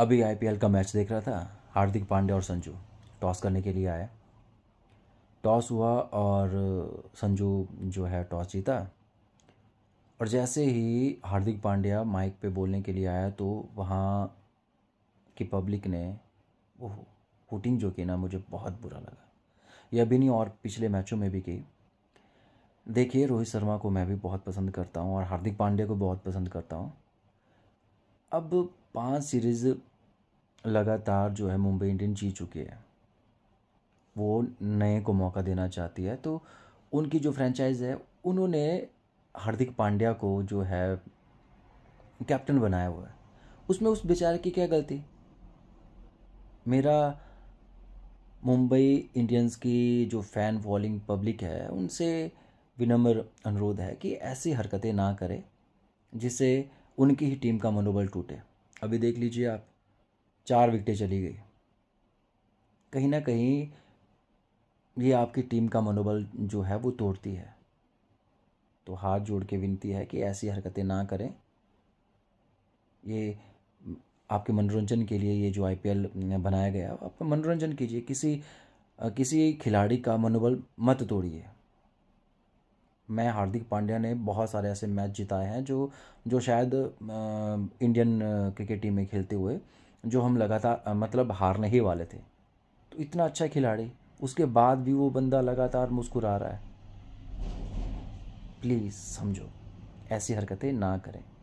अभी आईपीएल का मैच देख रहा था हार्दिक पांड्या और संजू टॉस करने के लिए आया टॉस हुआ और संजू जो है टॉस जीता और जैसे ही हार्दिक पांड्या माइक पे बोलने के लिए आया तो वहाँ की पब्लिक ने वो हुटिंग जो की ना मुझे बहुत बुरा लगा यह अभी नहीं और पिछले मैचों में भी की देखिए रोहित शर्मा को मैं भी बहुत पसंद करता हूँ और हार्दिक पांड्या को बहुत पसंद करता हूँ अब पांच सीरीज़ लगातार जो है मुंबई इंडियन जीत चुकी है वो नए को मौका देना चाहती है तो उनकी जो फ्रेंचाइज है उन्होंने हार्दिक पांड्या को जो है कैप्टन बनाया हुआ है उसमें उस बेचारे की क्या गलती मेरा मुंबई इंडियंस की जो फ़ैन फॉलोइंग पब्लिक है उनसे विनम्र अनुरोध है कि ऐसी हरकतें ना करें जिससे उनकी ही टीम का मनोबल टूटे अभी देख लीजिए आप चार विकटें चली गई कहीं ना कहीं ये आपकी टीम का मनोबल जो है वो तोड़ती है तो हाथ जोड़ के विनती है कि ऐसी हरकतें ना करें ये आपके मनोरंजन के लिए ये जो आईपीएल बनाया गया आप मनोरंजन कीजिए किसी किसी खिलाड़ी का मनोबल मत तोड़िए मैं हार्दिक पांड्या ने बहुत सारे ऐसे मैच जिताए हैं जो जो शायद इंडियन क्रिकेट टीम में खेलते हुए जो हम लगातार मतलब हारने ही वाले थे तो इतना अच्छा खिलाड़ी उसके बाद भी वो बंदा लगातार मुस्कुरा रहा है प्लीज़ समझो ऐसी हरकतें ना करें